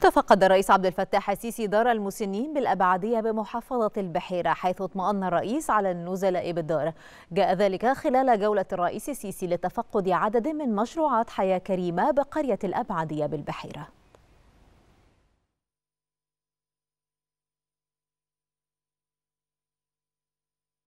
تفقد الرئيس عبد الفتاح السيسي دار المسنين بالأبعدية بمحافظة البحيرة حيث اطمأن الرئيس على النزلاء بالدار جاء ذلك خلال جولة الرئيس السيسي لتفقد عدد من مشروعات حياة كريمة بقرية الأبعدية بالبحيرة